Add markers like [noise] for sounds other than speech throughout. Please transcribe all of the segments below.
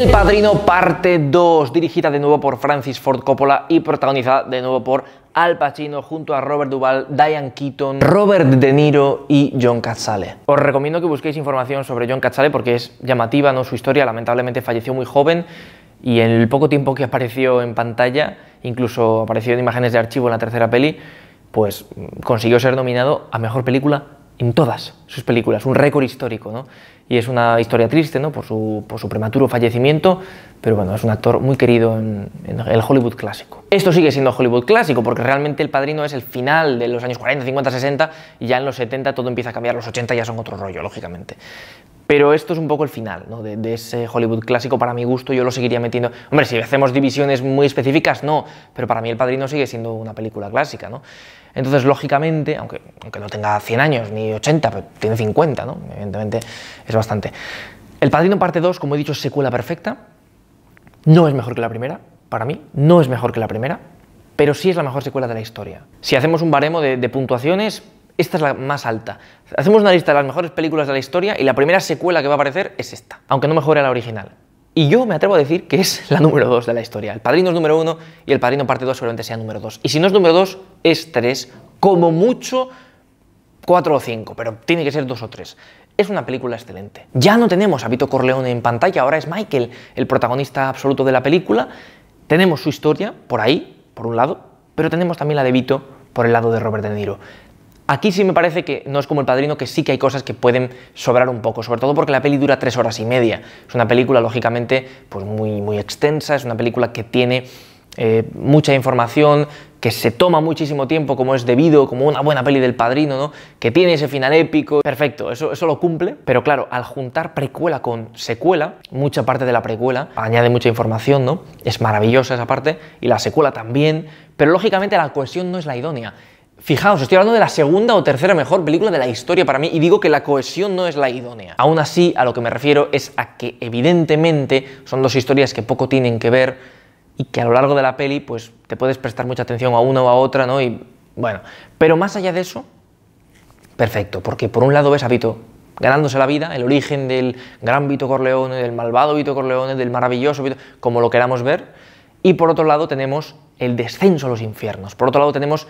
El Padrino Parte 2, dirigida de nuevo por Francis Ford Coppola y protagonizada de nuevo por Al Pacino junto a Robert Duvall, Diane Keaton, Robert De Niro y John Cazale. Os recomiendo que busquéis información sobre John Cazale porque es llamativa ¿no? su historia, lamentablemente falleció muy joven y en el poco tiempo que apareció en pantalla, incluso apareció en imágenes de archivo en la tercera peli, pues consiguió ser nominado a Mejor Película en todas sus películas, un récord histórico, ¿no? y es una historia triste ¿no? por, su, prematuro fallecimiento, pero bueno, es un actor muy querido en, en, el Hollywood clásico. Esto sigue siendo Hollywood clásico porque realmente El Padrino es el final de los años 40, 50, 60 y ya en los 70 todo empieza a cambiar, los 80 ya son otro rollo, lógicamente. Pero esto es un poco el final ¿no? de, ese Hollywood clásico. Para mi gusto, yo lo seguiría metiendo. Hombre, si hacemos divisiones muy específicas, no. Pero para mí, El Padrino sigue siendo una película clásica. ¿no? Entonces, lógicamente, aunque, aunque no tenga 100 años ni 80, pero tiene 50, ¿no? evidentemente es bastante. El Padrino Parte 2, como he dicho, es secuela perfecta. No es mejor que la primera, para mí. No es mejor que la primera, pero sí es la mejor secuela de la historia. Si hacemos un baremo de puntuaciones, esta es la más alta. Hacemos una lista de las mejores películas de la historia y la primera secuela que va a aparecer es esta, aunque no mejore la original. Y yo me atrevo a decir que es la número 2 de la historia. El Padrino es número 1 y el Padrino parte 2 seguramente sea número 2. Y si no es número 2, es 3, como mucho 4 o 5, pero tiene que ser 2 o 3. Es una película excelente. Ya no tenemos a Vito Corleone en pantalla, ahora es Michael el protagonista absoluto de la película. Tenemos su historia por ahí, por un lado, pero tenemos también la de Vito por el lado de Robert De Niro. Aquí sí me parece que no es como El Padrino, que sí que hay cosas que pueden sobrar un poco, sobre todo porque la peli dura tres horas y media. Es una película, lógicamente, pues muy, muy extensa, es una película que tiene eh, mucha información, que se toma muchísimo tiempo como es debido, como una buena peli del padrino, ¿no? Que tiene ese final épico, perfecto, eso, eso lo cumple, pero claro, al juntar precuela con secuela, mucha parte de la precuela añade mucha información, ¿no? Es maravillosa esa parte, y la secuela también, pero lógicamente la cohesión no es la idónea. Fijaos, estoy hablando de la segunda o tercera mejor película de la historia para mí y digo que la cohesión no es la idónea. Aún así, a lo que me refiero es a que evidentemente son dos historias que poco tienen que ver y que a lo largo de la peli pues te puedes prestar mucha atención a una o a otra, ¿no? Y bueno, pero más allá de eso, perfecto, porque por un lado ves a Vito ganándose la vida, el origen del gran Vito Corleone, del malvado Vito Corleone, del maravilloso Vito, como lo queramos ver, y por otro lado tenemos el descenso a los infiernos, por otro lado tenemos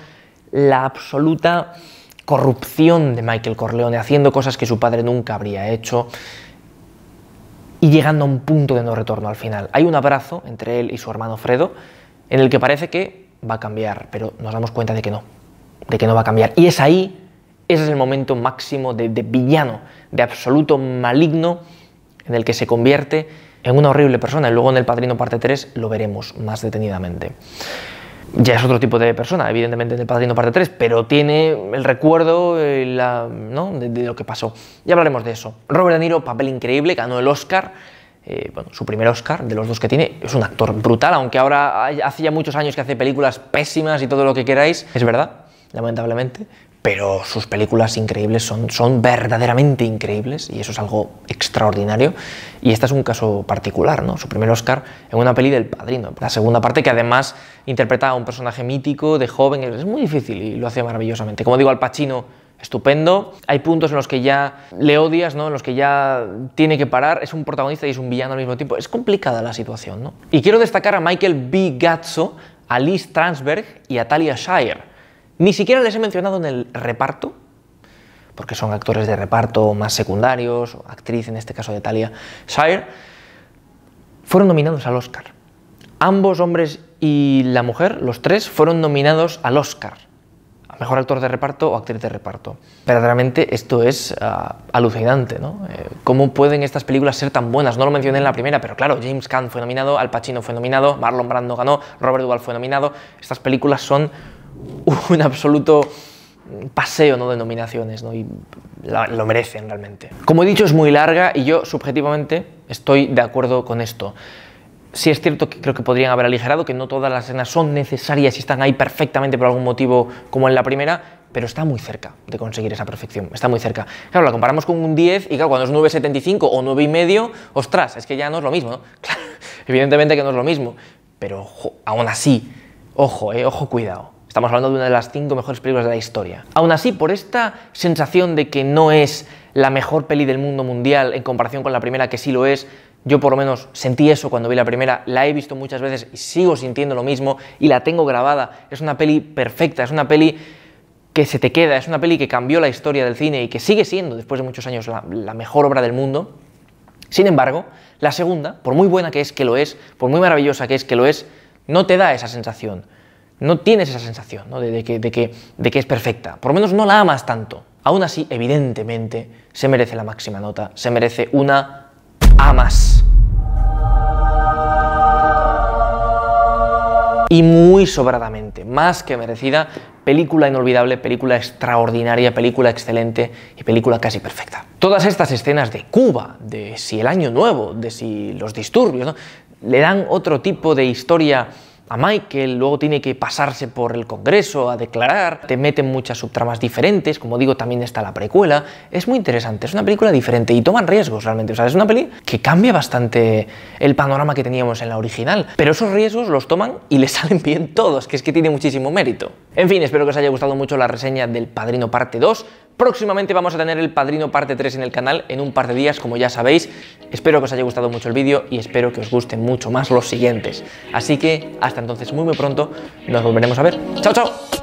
la absoluta corrupción de Michael Corleone, haciendo cosas que su padre nunca habría hecho y llegando a un punto de no retorno al final. Hay un abrazo entre él y su hermano Fredo en el que parece que va a cambiar, pero nos damos cuenta de que no, de que no va a cambiar. Y es ahí, ese es el momento máximo de, villano, de absoluto maligno, en el que se convierte en una horrible persona. Y luego en El Padrino Parte 3 lo veremos más detenidamente ya es otro tipo de persona, evidentemente en El Padrino parte 3, pero tiene el recuerdo eh, de, lo que pasó. Ya hablaremos de eso. Robert De Niro, papel increíble, ganó el Oscar, eh, bueno, su primer Oscar de los dos que tiene, es un actor brutal, aunque ahora hace ya muchos años que hace películas pésimas y todo lo que queráis, es verdad, lamentablemente, pero sus películas increíbles son, son verdaderamente increíbles y eso es algo extraordinario. Y este es un caso particular, ¿no? Su primer Oscar en una peli del padrino. La segunda parte, que además interpretaba a un personaje mítico, de joven, es muy difícil y lo hace maravillosamente. Como digo, Al Pacino estupendo. Hay puntos en los que ya le odias, ¿no? en los que ya tiene que parar. Es un protagonista y es un villano al mismo tiempo. Es complicada la situación. ¿no? Y quiero destacar a Michael B. Gatso, a Liz Transberg y a Talia Shire. Ni siquiera les he mencionado en el reparto, porque son actores de reparto más secundarios, o actriz en este caso de Talia Shire, fueron nominados al Oscar. Ambos hombres y la mujer, los tres, fueron nominados al Oscar. A mejor actor de reparto o actriz de reparto. Verdaderamente esto es ah, alucinante, ¿no? Eh, ¿Cómo pueden estas películas ser tan buenas? No lo mencioné en la primera, pero claro, James Caan fue nominado, Al Pacino fue nominado, Marlon Brando ganó, Robert Duvall fue nominado. Estas películas son [laughs] un absoluto paseo ¿no? de nominaciones ¿no? y lo merecen realmente. Como he dicho, es muy larga y yo subjetivamente estoy de acuerdo con esto. Sí es cierto que creo que podrían haber aligerado, que no todas las escenas son necesarias y están ahí perfectamente por algún motivo como en la primera, pero está muy cerca de conseguir esa perfección, está muy cerca. Claro, la comparamos con un 10 y claro, cuando es 9,75 o 9,5, ostras, es que ya no es lo mismo, ¿no? [laughs] evidentemente que no es lo mismo, pero aún así, ojo, eh, ojo, cuidado. Estamos hablando de una de las cinco mejores películas de la historia. Aún así, por esta sensación de que no es la mejor peli del mundo mundial en comparación con la primera, que sí lo es, yo por lo menos sentí eso cuando vi la primera, la he visto muchas veces y sigo sintiendo lo mismo y la tengo grabada. Es una peli perfecta, es una peli que se te queda, es una peli que cambió la historia del cine y que sigue siendo, después de muchos años, la, la mejor obra del mundo. Sin embargo, la segunda, por muy buena que es que lo es, por muy maravillosa que es que lo es, no te da esa sensación no tienes esa sensación de, que, es perfecta. Por lo menos no la amas tanto. Aún así, evidentemente, se merece la máxima nota. Se merece una A Y muy sobradamente, más que merecida, película inolvidable, película extraordinaria, película excelente y película casi perfecta. Todas estas escenas de Cuba, de si el año nuevo, de si los disturbios, le dan otro tipo de historia a Michael, luego tiene que pasarse por el Congreso a declarar, te meten muchas subtramas diferentes, como digo, también está la precuela, es muy interesante, es una película diferente y toman riesgos realmente, o sea, es una peli que cambia bastante el panorama que teníamos en la original, pero esos riesgos los toman y les [laughs] salen bien todos, que es que tiene muchísimo mérito. En fin, espero que os haya gustado mucho la reseña del Padrino Parte 2, Próximamente vamos a tener el Padrino parte 3 en el canal en un par de días, como ya sabéis. Espero que os haya gustado mucho el vídeo y espero que os gusten mucho más los siguientes. Así que hasta entonces, muy muy pronto, nos volveremos a ver. ¡Chao, chao!